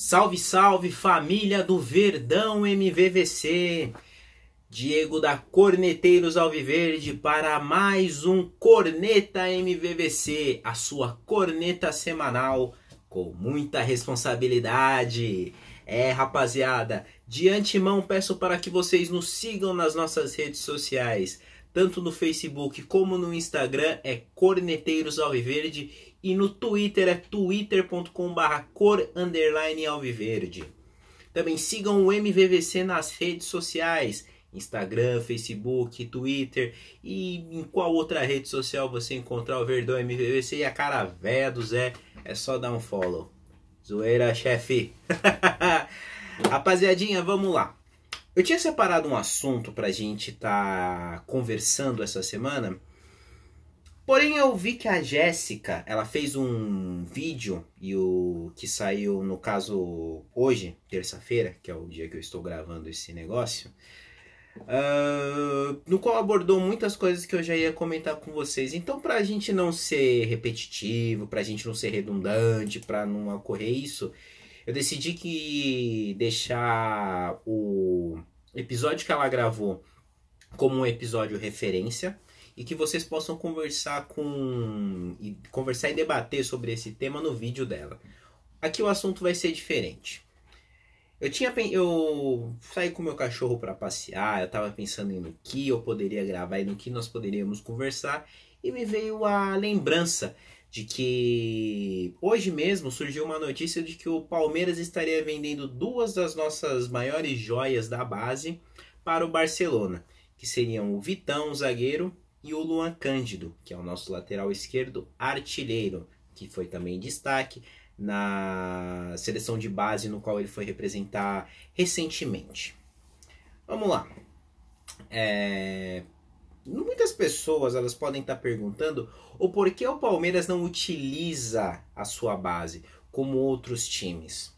Salve, salve família do Verdão MVVC! Diego da Corneteiros Alviverde para mais um Corneta MVVC, a sua corneta semanal com muita responsabilidade. É, rapaziada, de antemão peço para que vocês nos sigam nas nossas redes sociais, tanto no Facebook como no Instagram, é Corneteiros Alviverde e no Twitter é twitter.com.br cor Também sigam o MVVC nas redes sociais. Instagram, Facebook, Twitter e em qual outra rede social você encontrar o Verdão MVVC e a cara véia do Zé, é só dar um follow. Zoeira, chefe. Rapaziadinha, vamos lá. Eu tinha separado um assunto pra gente estar tá conversando essa semana Porém, eu vi que a Jéssica, ela fez um vídeo e o que saiu no caso hoje, terça-feira, que é o dia que eu estou gravando esse negócio, uh, no qual abordou muitas coisas que eu já ia comentar com vocês. Então, para a gente não ser repetitivo, para a gente não ser redundante, para não ocorrer isso, eu decidi que deixar o episódio que ela gravou como um episódio referência e que vocês possam conversar com e conversar e debater sobre esse tema no vídeo dela. Aqui o assunto vai ser diferente. Eu tinha eu saí com meu cachorro para passear, eu estava pensando no que eu poderia gravar e no que nós poderíamos conversar e me veio a lembrança de que hoje mesmo surgiu uma notícia de que o Palmeiras estaria vendendo duas das nossas maiores joias da base para o Barcelona, que seriam o Vitão, zagueiro, e o Luan Cândido, que é o nosso lateral esquerdo artilheiro, que foi também destaque na seleção de base no qual ele foi representar recentemente. Vamos lá. É... Muitas pessoas elas podem estar perguntando o porquê o Palmeiras não utiliza a sua base como outros times.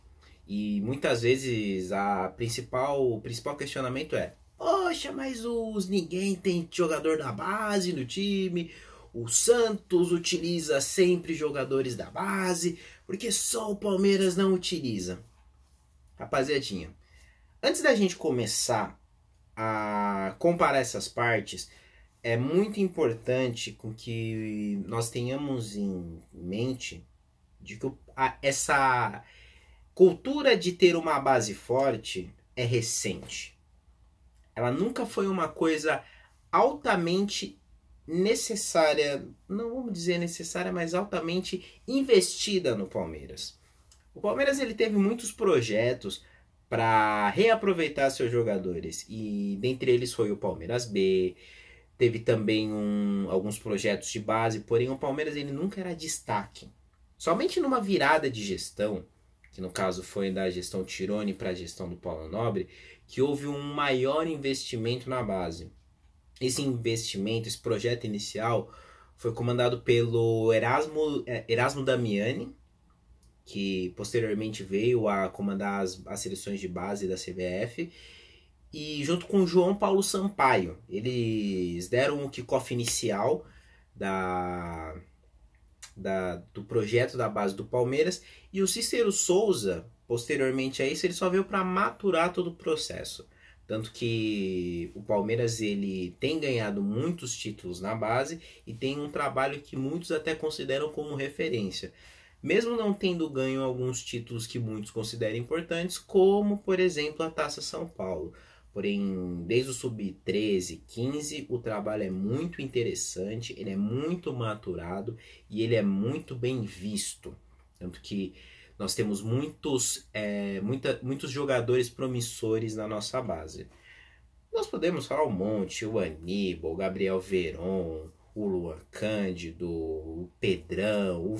E muitas vezes a principal, o principal questionamento é Poxa, mas os ninguém tem jogador da base no time. O Santos utiliza sempre jogadores da base, porque só o Palmeiras não utiliza. Rapaziadinha, antes da gente começar a comparar essas partes, é muito importante com que nós tenhamos em mente de que essa cultura de ter uma base forte é recente. Ela nunca foi uma coisa altamente necessária, não vamos dizer necessária, mas altamente investida no Palmeiras. O Palmeiras ele teve muitos projetos para reaproveitar seus jogadores e dentre eles foi o Palmeiras B, teve também um, alguns projetos de base, porém o Palmeiras ele nunca era destaque. Somente numa virada de gestão, que no caso foi da gestão Tirone para a gestão do Paulo Nobre, que houve um maior investimento na base. Esse investimento, esse projeto inicial, foi comandado pelo Erasmo, é, Erasmo Damiani, que posteriormente veio a comandar as, as seleções de base da CBF, e junto com João Paulo Sampaio. Eles deram o kickoff inicial da, da, do projeto da base do Palmeiras, e o Cícero Souza, Posteriormente a isso, ele só veio para maturar todo o processo. Tanto que o Palmeiras ele tem ganhado muitos títulos na base e tem um trabalho que muitos até consideram como referência. Mesmo não tendo ganho alguns títulos que muitos consideram importantes, como por exemplo a Taça São Paulo. Porém, desde o sub-13, 15, o trabalho é muito interessante, ele é muito maturado e ele é muito bem visto. Tanto que nós temos muitos, é, muita, muitos jogadores promissores na nossa base. Nós podemos falar um monte, o Aníbal, o Gabriel Veron, o Luan Cândido, o Pedrão, o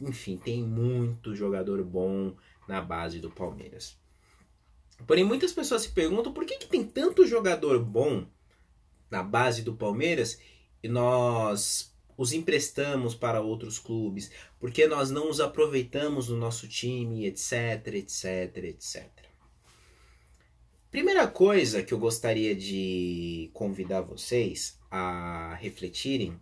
enfim, tem muito jogador bom na base do Palmeiras. Porém, muitas pessoas se perguntam por que, que tem tanto jogador bom na base do Palmeiras e nós os emprestamos para outros clubes, porque nós não os aproveitamos no nosso time, etc, etc, etc. Primeira coisa que eu gostaria de convidar vocês a refletirem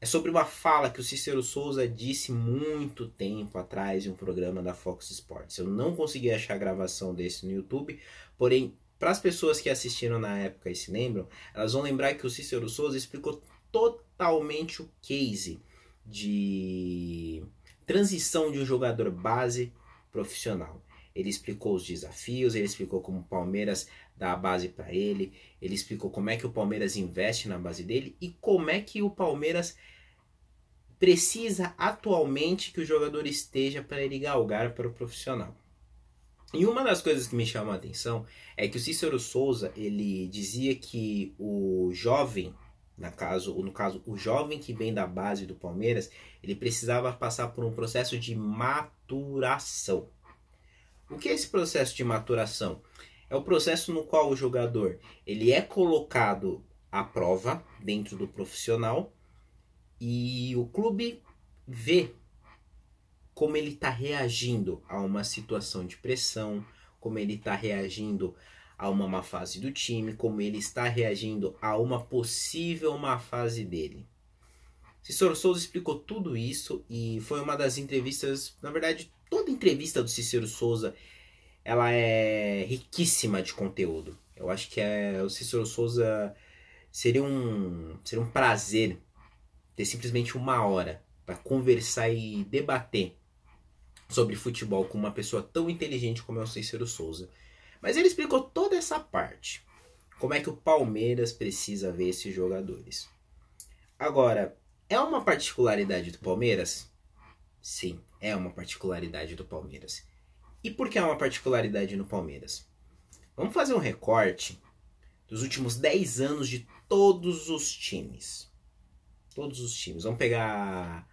é sobre uma fala que o Cícero Souza disse muito tempo atrás em um programa da Fox Sports. Eu não consegui achar a gravação desse no YouTube, porém para as pessoas que assistiram na época e se lembram, elas vão lembrar que o Cícero Souza explicou totalmente o case de transição de um jogador base profissional. Ele explicou os desafios, ele explicou como o Palmeiras dá a base para ele, ele explicou como é que o Palmeiras investe na base dele e como é que o Palmeiras precisa atualmente que o jogador esteja para ele galgar para o profissional. E uma das coisas que me chamou a atenção é que o Cícero Souza ele dizia que o jovem na caso, no caso, o jovem que vem da base do Palmeiras, ele precisava passar por um processo de maturação. O que é esse processo de maturação? É o processo no qual o jogador ele é colocado à prova dentro do profissional e o clube vê como ele está reagindo a uma situação de pressão, como ele está reagindo a uma má fase do time, como ele está reagindo a uma possível má fase dele. Cícero Souza explicou tudo isso e foi uma das entrevistas, na verdade, toda entrevista do Cícero Souza, ela é riquíssima de conteúdo. Eu acho que é, o Cícero Souza seria um, seria um prazer ter simplesmente uma hora para conversar e debater sobre futebol com uma pessoa tão inteligente como é o Cícero Souza. Mas ele explicou toda essa parte. Como é que o Palmeiras precisa ver esses jogadores. Agora, é uma particularidade do Palmeiras? Sim, é uma particularidade do Palmeiras. E por que é uma particularidade no Palmeiras? Vamos fazer um recorte dos últimos 10 anos de todos os times. Todos os times. Vamos pegar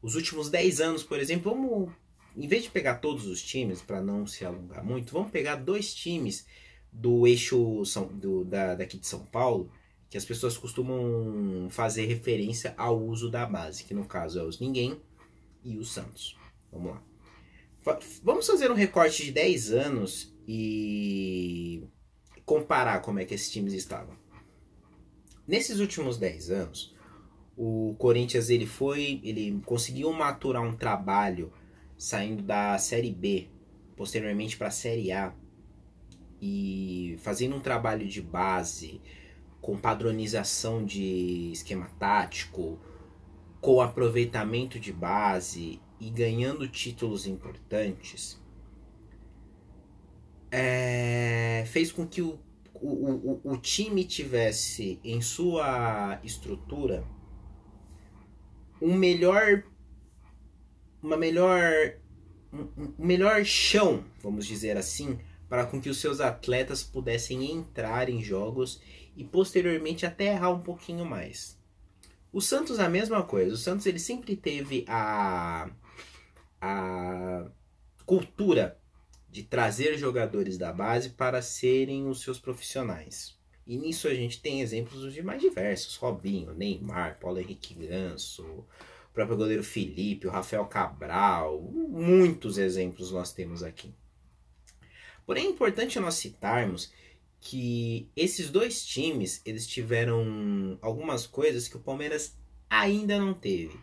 os últimos 10 anos, por exemplo, vamos em vez de pegar todos os times para não se alongar muito, vamos pegar dois times do eixo São, do, da, daqui de São Paulo que as pessoas costumam fazer referência ao uso da base, que no caso é os Ninguém e o Santos. Vamos lá. vamos fazer um recorte de 10 anos e comparar como é que esses times estavam. Nesses últimos 10 anos, o Corinthians ele foi, ele conseguiu maturar um trabalho saindo da Série B, posteriormente para a Série A, e fazendo um trabalho de base, com padronização de esquema tático, com aproveitamento de base e ganhando títulos importantes, é, fez com que o, o, o, o time tivesse em sua estrutura um melhor uma melhor um melhor chão, vamos dizer assim, para com que os seus atletas pudessem entrar em jogos e posteriormente até errar um pouquinho mais. O Santos a mesma coisa. O Santos ele sempre teve a a cultura de trazer jogadores da base para serem os seus profissionais. E nisso a gente tem exemplos de mais diversos: Robinho, Neymar, Paulo Henrique Ganso, o próprio goleiro Felipe, o Rafael Cabral, muitos exemplos nós temos aqui. Porém, é importante nós citarmos que esses dois times, eles tiveram algumas coisas que o Palmeiras ainda não teve,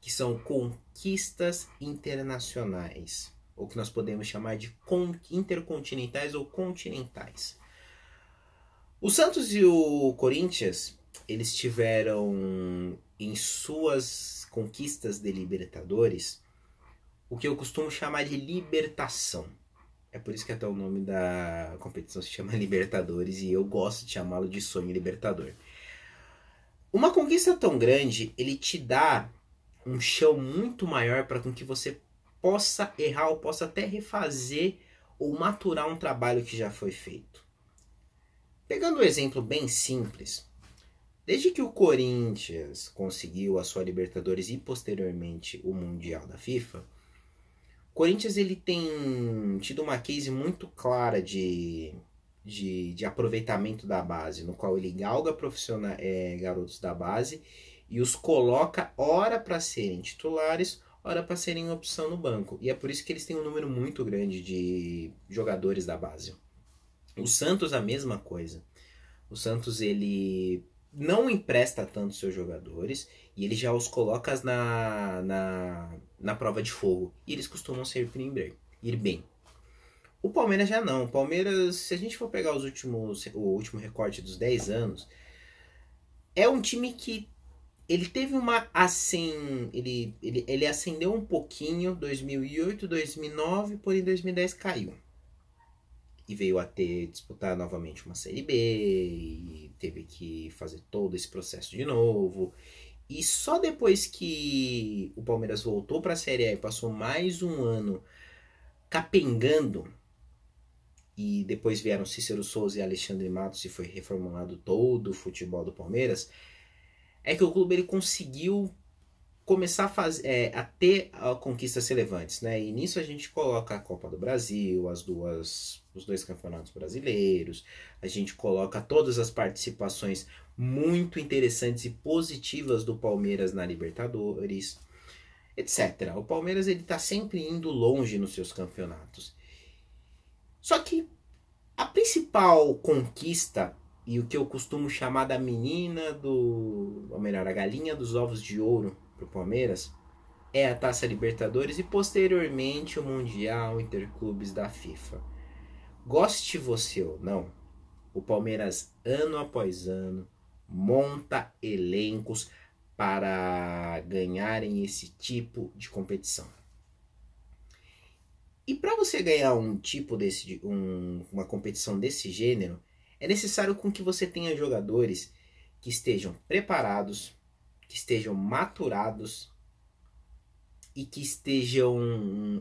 que são conquistas internacionais, ou que nós podemos chamar de intercontinentais ou continentais. O Santos e o Corinthians, eles tiveram em suas conquistas de libertadores, o que eu costumo chamar de libertação. É por isso que até o nome da competição se chama Libertadores e eu gosto de chamá-lo de sonho libertador. Uma conquista tão grande, ele te dá um chão muito maior para com que você possa errar ou possa até refazer ou maturar um trabalho que já foi feito. Pegando um exemplo bem simples, Desde que o Corinthians conseguiu a sua Libertadores e posteriormente o Mundial da FIFA, o Corinthians ele tem tido uma case muito clara de, de, de aproveitamento da base, no qual ele galga profissional, é, garotos da base e os coloca ora para serem titulares, ora para serem opção no banco. E é por isso que eles têm um número muito grande de jogadores da base. O Santos a mesma coisa. O Santos ele não empresta tanto seus jogadores e ele já os coloca na, na, na prova de fogo. E eles costumam sempre ir, ir bem. O Palmeiras já não. O Palmeiras, se a gente for pegar os últimos, o último recorte dos 10 anos, é um time que ele teve uma assim, ele, ele, ele acendeu um pouquinho 2008, 2009, porém 2010 caiu e veio a ter disputar novamente uma série B e teve que fazer todo esse processo de novo. E só depois que o Palmeiras voltou para a Série A e passou mais um ano capengando, e depois vieram Cícero Souza e Alexandre Matos e foi reformulado todo o futebol do Palmeiras, é que o clube ele conseguiu começar a, fazer, é, a ter a ah, conquistas relevantes, né? E nisso a gente coloca a Copa do Brasil, as duas, os dois campeonatos brasileiros, a gente coloca todas as participações muito interessantes e positivas do Palmeiras na Libertadores, etc. O Palmeiras ele está sempre indo longe nos seus campeonatos. Só que a principal conquista e o que eu costumo chamar da menina do, ou melhor, a galinha dos ovos de ouro para o Palmeiras é a Taça Libertadores e posteriormente o Mundial Interclubes da FIFA. Goste você ou não, o Palmeiras, ano após ano, monta elencos para ganharem esse tipo de competição. E para você ganhar um tipo desse, um, uma competição desse gênero, é necessário com que você tenha jogadores que estejam preparados, que estejam maturados e que estejam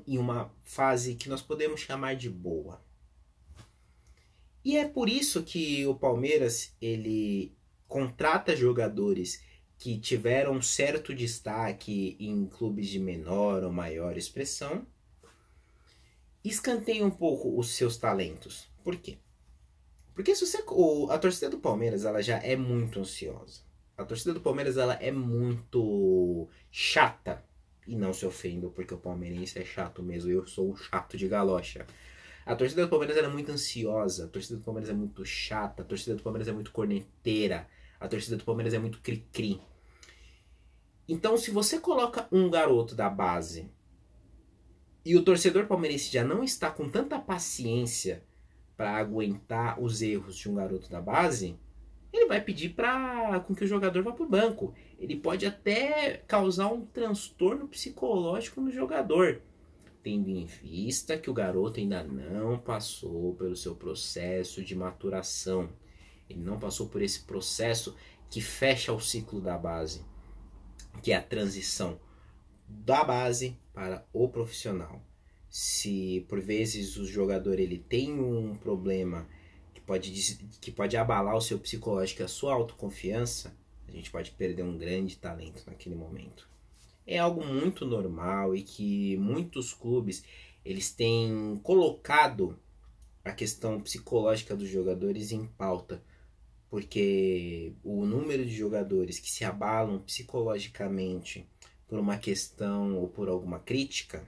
em uma fase que nós podemos chamar de boa. E é por isso que o Palmeiras ele contrata jogadores que tiveram certo destaque em clubes de menor ou maior expressão, escanteia um pouco os seus talentos. Por quê? Porque se você, a torcida do Palmeiras ela já é muito ansiosa. A torcida do Palmeiras ela é muito chata. E não se ofendo, porque o palmeirense é chato mesmo. Eu sou chato de galocha. A torcida do Palmeiras é muito ansiosa, a torcida do Palmeiras é muito chata, a torcida do Palmeiras é muito corneteira, a torcida do Palmeiras é muito cri-cri. Então, se você coloca um garoto da base e o torcedor palmeirense já não está com tanta paciência para aguentar os erros de um garoto da base, ele vai pedir para com que o jogador vá para o banco. Ele pode até causar um transtorno psicológico no jogador, tendo em vista que o garoto ainda não passou pelo seu processo de maturação. Ele não passou por esse processo que fecha o ciclo da base, que é a transição da base para o profissional. Se por vezes o jogador ele tem um problema que pode, que pode abalar o seu psicológico e a sua autoconfiança, a gente pode perder um grande talento naquele momento. É algo muito normal e que muitos clubes eles têm colocado a questão psicológica dos jogadores em pauta, porque o número de jogadores que se abalam psicologicamente por uma questão ou por alguma crítica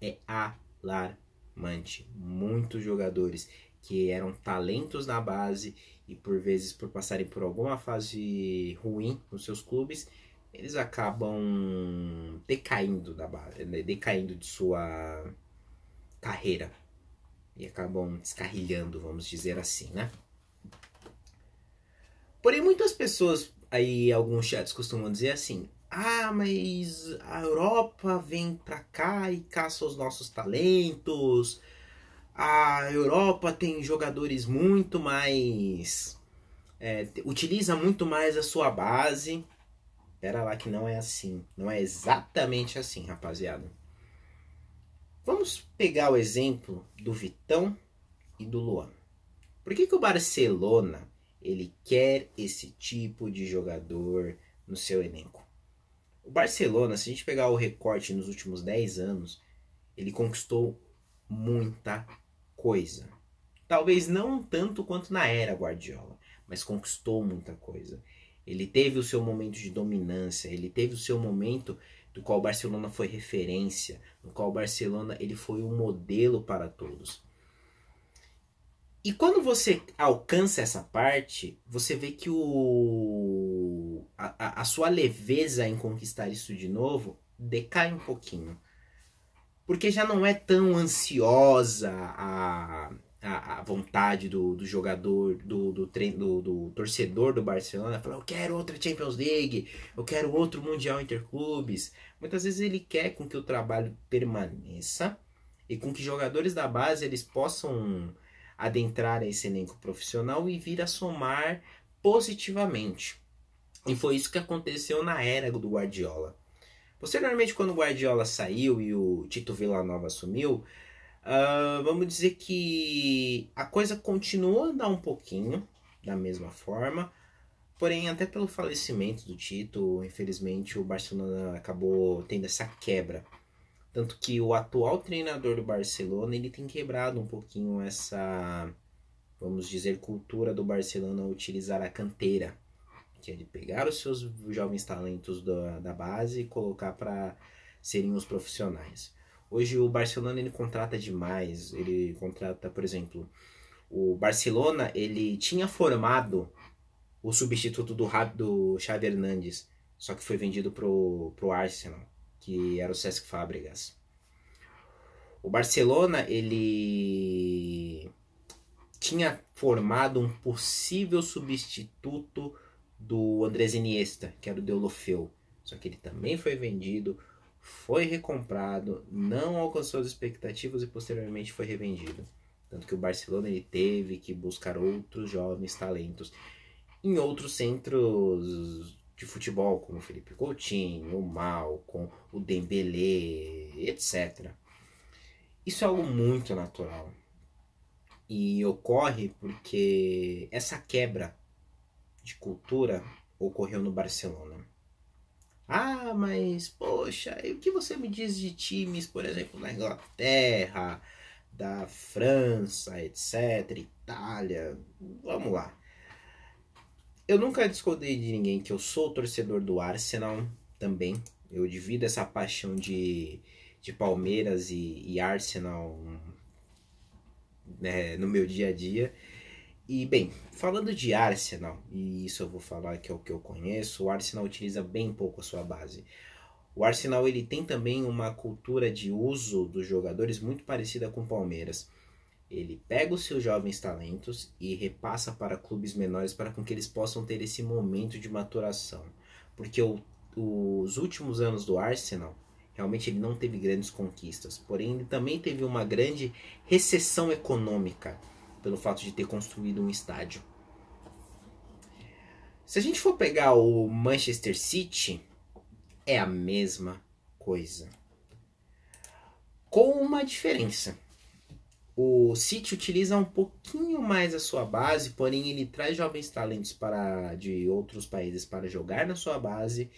é alarmante. Muitos jogadores que eram talentos na base e por vezes por passarem por alguma fase ruim nos seus clubes, eles acabam decaindo da base, né, decaindo de sua carreira e acabam descarrilhando, vamos dizer assim, né? Porém, muitas pessoas aí, alguns chats costumam dizer assim: ah, mas a Europa vem pra cá e caça os nossos talentos, a Europa tem jogadores muito mais. É, utiliza muito mais a sua base. Pera lá que não é assim. Não é exatamente assim, rapaziada. Vamos pegar o exemplo do Vitão e do Luan. Por que, que o Barcelona ele quer esse tipo de jogador no seu elenco? O Barcelona, se a gente pegar o recorte nos últimos 10 anos, ele conquistou muita coisa. Talvez não tanto quanto na era Guardiola, mas conquistou muita coisa. Ele teve o seu momento de dominância, ele teve o seu momento do qual o Barcelona foi referência, no qual o Barcelona ele foi um modelo para todos. E quando você alcança essa parte, você vê que o, a, a sua leveza em conquistar isso de novo decai um pouquinho porque já não é tão ansiosa a, a, a vontade do, do jogador, do do, do, do, torcedor do Barcelona, falar, eu quero outra Champions League, eu quero outro Mundial Interclubes. Muitas vezes ele quer com que o trabalho permaneça e com que jogadores da base eles possam adentrar esse elenco profissional e vir a somar positivamente. E foi isso que aconteceu na era do Guardiola. Posteriormente, quando o Guardiola saiu e o Tito Villanova assumiu, uh, ah, vamos dizer que a coisa continuou a andar um pouquinho da mesma forma, porém, até pelo falecimento do Tito, infelizmente, o Barcelona acabou tendo essa quebra. Tanto que o atual treinador do Barcelona ele tem quebrado um pouquinho essa, vamos dizer, cultura do Barcelona utilizar a canteira que é de pegar os seus jovens talentos da, da base e colocar para serem os profissionais. Hoje o Barcelona ele contrata demais, ele contrata, por exemplo, o Barcelona ele tinha formado o substituto do, do Xavi Hernandes, só que foi vendido pro, pro Arsenal, que era o Cesc Fábregas. O Barcelona ele tinha formado um possível substituto do Andrés Iniesta, que era o Deulofeu. Só que ele também foi vendido, foi recomprado, não alcançou as expectativas e posteriormente foi revendido. Tanto que o Barcelona ele teve que buscar outros jovens talentos em outros centros de futebol, como o Felipe Coutinho, o Malcom, o Dembelé, etc. Isso é algo muito natural. E ocorre porque essa quebra de cultura ocorreu no Barcelona. Ah, mas poxa, o que você me diz de times, por exemplo, na Inglaterra, da França, etc, Itália? Vamos lá. Eu nunca discordei de ninguém que eu sou torcedor do Arsenal também. Eu divido essa paixão de, de Palmeiras e, e Arsenal né, no meu dia a dia. E bem, falando de Arsenal, e isso eu vou falar que é o que eu conheço, o Arsenal utiliza bem pouco a sua base. O Arsenal ele tem também uma cultura de uso dos jogadores muito parecida com o Palmeiras. Ele pega os seus jovens talentos e repassa para clubes menores para que eles possam ter esse momento de maturação. Porque o, os últimos anos do Arsenal, realmente ele não teve grandes conquistas, porém ele também teve uma grande recessão econômica pelo fato de ter construído um estádio. Se a gente for pegar o Manchester City, é a mesma coisa. Com uma diferença. O City utiliza um pouquinho mais a sua base, porém ele traz jovens talentos para, de outros países para jogar na sua base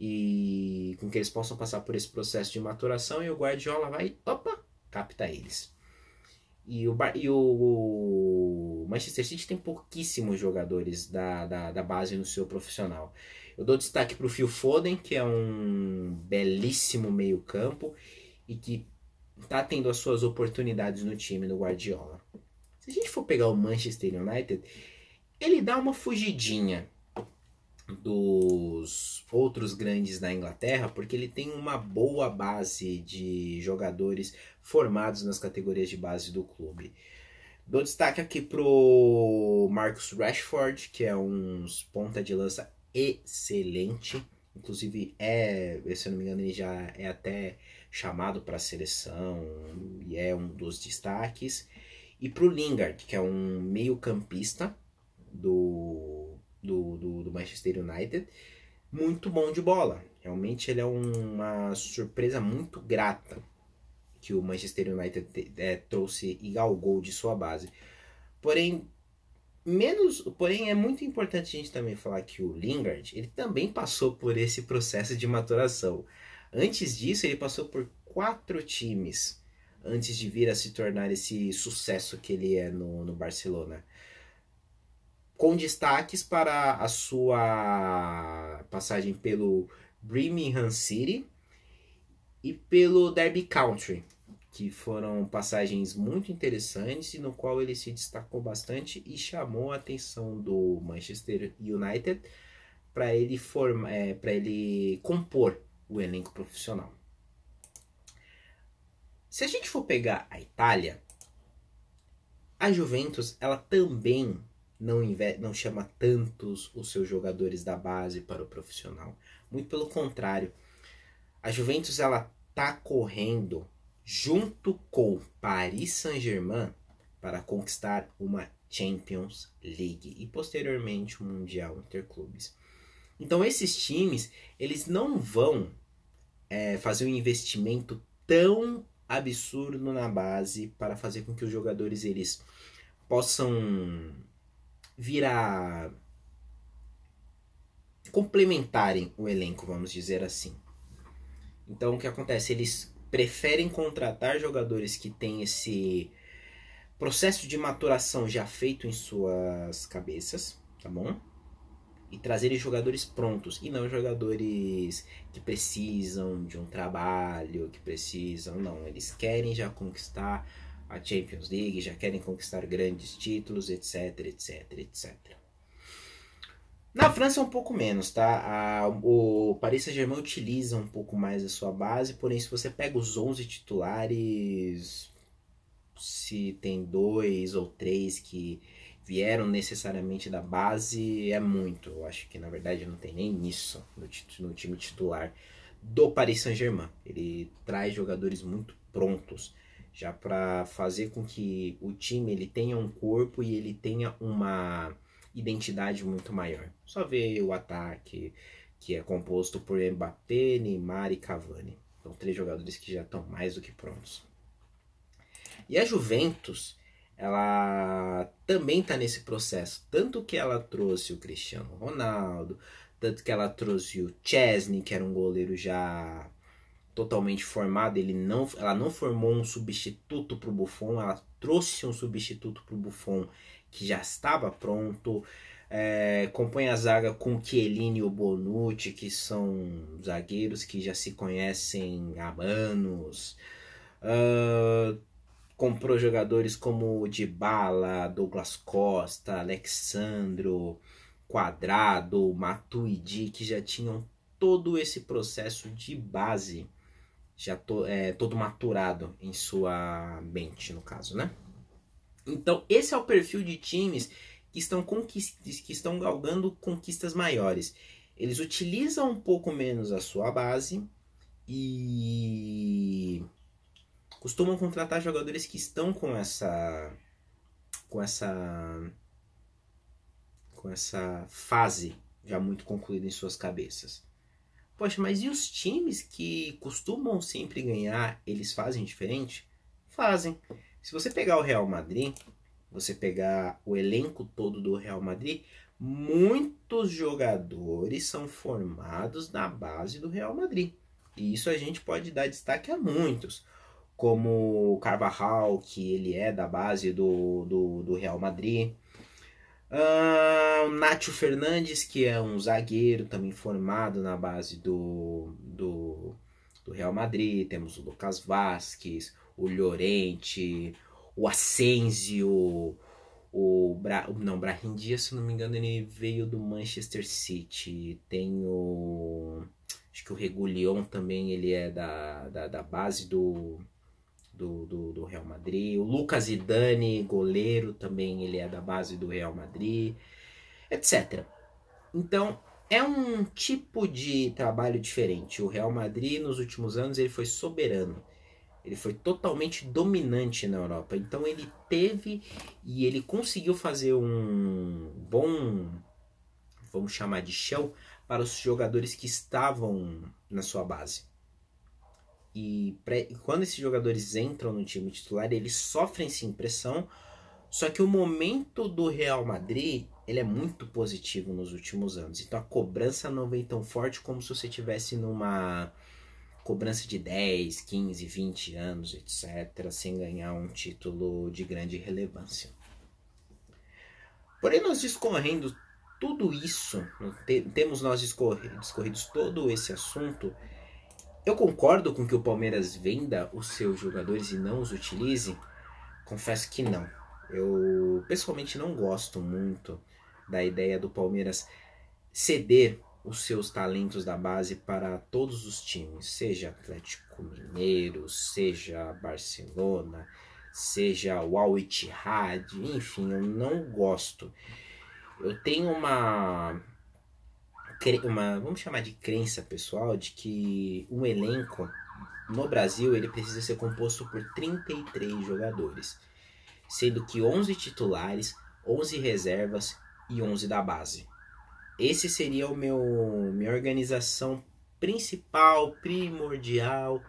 e com que eles possam passar por esse processo de maturação e o Guardiola vai, opa, capta eles. E o, e o Manchester City tem pouquíssimos jogadores da, da, da base no seu profissional. Eu dou destaque para o Phil Foden, que é um belíssimo meio-campo e que está tendo as suas oportunidades no time do Guardiola. Se a gente for pegar o Manchester United, ele dá uma fugidinha dos outros grandes da Inglaterra, porque ele tem uma boa base de jogadores formados nas categorias de base do clube. Dou destaque aqui pro Marcus Rashford, que é um ponta de lança excelente. Inclusive, é, se eu não me engano, ele já é até chamado para a seleção e é um dos destaques. E pro Lingard, que é um meio-campista do do, do, do Manchester United. Muito bom de bola. Realmente ele é uma surpresa muito grata que o Manchester United é, trouxe e galgou de sua base. Porém, menos, porém é muito importante a gente também falar que o Lingard, ele também passou por esse processo de maturação. Antes disso, ele passou por quatro times antes de vir a se tornar esse sucesso que ele é no, no Barcelona com destaques para a sua passagem pelo Birmingham City e pelo Derby County, que foram passagens muito interessantes e no qual ele se destacou bastante e chamou a atenção do Manchester United para ele formar, é, para ele compor o elenco profissional. Se a gente for pegar a Itália, a Juventus ela também não, não chama tantos os seus jogadores da base para o profissional. Muito pelo contrário, a Juventus ela tá correndo junto com Paris Saint-Germain para conquistar uma Champions League e posteriormente o um Mundial Interclubes. Então esses times eles não vão é, fazer um investimento tão absurdo na base para fazer com que os jogadores eles possam virar complementarem o elenco, vamos dizer assim. Então o que acontece? Eles preferem contratar jogadores que têm esse processo de maturação já feito em suas cabeças, tá bom? E trazerem jogadores prontos e não jogadores que precisam de um trabalho, que precisam, não. Eles querem já conquistar a Champions League, já querem conquistar grandes títulos, etc, etc, etc. Na França é um pouco menos, tá? A, o Paris Saint-Germain utiliza um pouco mais a sua base, porém se você pega os 11 titulares, se tem dois ou três que vieram necessariamente da base, é muito. Eu acho que na verdade não tem nem isso no, no time titular do Paris Saint-Germain. Ele traz jogadores muito prontos já para fazer com que o time ele tenha um corpo e ele tenha uma identidade muito maior. Só ver o ataque que é composto por Mbappé, Neymar e Cavani. São três jogadores que já estão mais do que prontos. E a Juventus, ela também está nesse processo, tanto que ela trouxe o Cristiano Ronaldo, tanto que ela trouxe o Chesney, que era um goleiro já totalmente formada, ele não, ela não formou um substituto para o Buffon, ela trouxe um substituto para o Buffon que já estava pronto. É, compõe a zaga com o Chiellini e o Bonucci, que são zagueiros que já se conhecem há anos. Uh, comprou jogadores como Dybala, Douglas Costa, Alexandro, Quadrado, Matuidi, que já tinham todo esse processo de base já to, é, todo maturado em sua mente, no caso, né? Então, esse é o perfil de times que estão, que estão galgando conquistas maiores. Eles utilizam um pouco menos a sua base e costumam contratar jogadores que estão com essa com essa com essa fase já muito concluída em suas cabeças. Poxa, mas e os times que costumam sempre ganhar, eles fazem diferente? Fazem. Se você pegar o Real Madrid, você pegar o elenco todo do Real Madrid, muitos jogadores são formados na base do Real Madrid. E isso a gente pode dar destaque a muitos, como o Carvajal, que ele é da base do, do, do Real Madrid. Uh, Nátio Fernandes, que é um zagueiro também formado na base do, do, do Real Madrid. Temos o Lucas Vasquez, o Llorente, o Asensio, o Bra... não, Brahim Dias, se não me engano, ele veio do Manchester City. Tem o... Acho que o Regulion também, ele é da, da, da base do do, do, do, Real Madrid. O Lucas Idani, goleiro, também ele é da base do Real Madrid, etc. Então, é um tipo de trabalho diferente. O Real Madrid, nos últimos anos, ele foi soberano. Ele foi totalmente dominante na Europa. Então, ele teve e ele conseguiu fazer um bom, vamos chamar de show, para os jogadores que estavam na sua base. E pré, quando esses jogadores entram no time titular, eles sofrem sim pressão. Só que o momento do Real Madrid ele é muito positivo nos últimos anos. Então a cobrança não vem tão forte como se você tivesse numa cobrança de 10, 15, 20 anos, etc., sem ganhar um título de grande relevância. Porém, nós discorrendo tudo isso, temos nós discorrido todo esse assunto eu concordo com que o Palmeiras venda os seus jogadores e não os utilize? Confesso que não. Eu pessoalmente não gosto muito da ideia do Palmeiras ceder os seus talentos da base para todos os times, seja Atlético Mineiro, seja Barcelona, seja o Al Ittihad, enfim, eu não gosto. Eu tenho uma uma, vamos chamar de crença pessoal, de que um elenco no Brasil ele precisa ser composto por 33 jogadores, sendo que 11 titulares, 11 reservas e 11 da base. Esse seria o meu minha organização principal, primordial,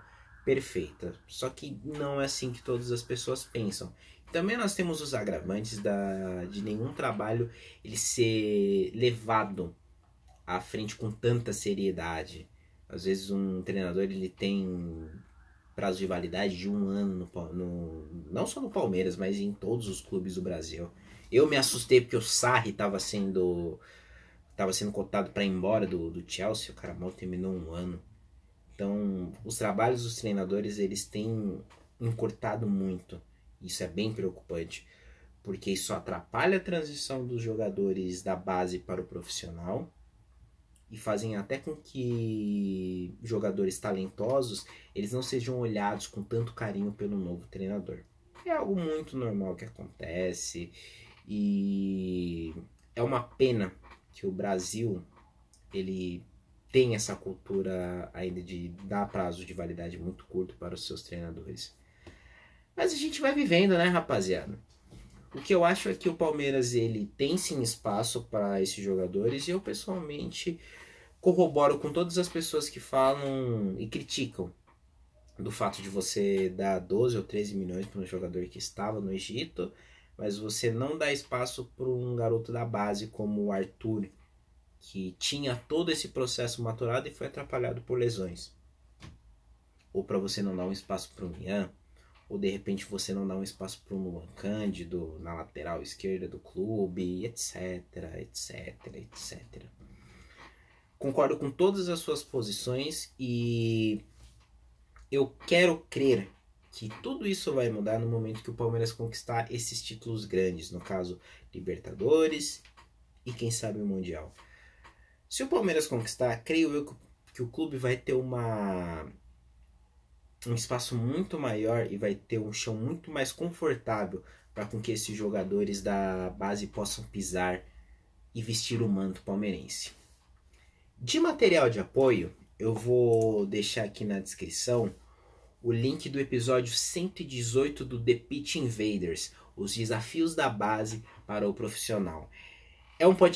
perfeita. Só que não é assim que todas as pessoas pensam. Também nós temos os agravantes da, de nenhum trabalho ele ser levado à frente com tanta seriedade. Às vezes um treinador ele tem prazo de validade de um ano no, no não só no Palmeiras, mas em todos os clubes do Brasil. Eu me assustei porque o Sarri estava sendo estava sendo cotado para ir embora do, do Chelsea, o cara mal terminou um ano. Então, os trabalhos dos treinadores, eles têm encurtado muito. Isso é bem preocupante, porque isso atrapalha a transição dos jogadores da base para o profissional e fazem até com que jogadores talentosos eles não sejam olhados com tanto carinho pelo novo treinador. É algo muito normal que acontece e é uma pena que o Brasil ele tem essa cultura ainda de dar prazo de validade muito curto para os seus treinadores. Mas a gente vai vivendo, né, rapaziada? O que eu acho é que o Palmeiras ele tem sim espaço para esses jogadores e eu pessoalmente corroboro com todas as pessoas que falam e criticam do fato de você dar 12 ou 13 milhões para um jogador que estava no Egito, mas você não dá espaço para um garoto da base como o Arthur, que tinha todo esse processo maturado e foi atrapalhado por lesões. Ou para você não dar um espaço para o Mian ou de repente você não dá um espaço para um Luan Cândido na lateral esquerda do clube, etc, etc, etc. Concordo com todas as suas posições e eu quero crer que tudo isso vai mudar no momento que o Palmeiras conquistar esses títulos grandes, no caso Libertadores e quem sabe o Mundial. Se o Palmeiras conquistar, creio eu que o clube vai ter uma um espaço muito maior e vai ter um chão muito mais confortável para com que esses jogadores da base possam pisar e vestir o manto palmeirense. De material de apoio, eu vou deixar aqui na descrição o link do episódio 118 do The Pitch Invaders, os desafios da base para o profissional. É um podcast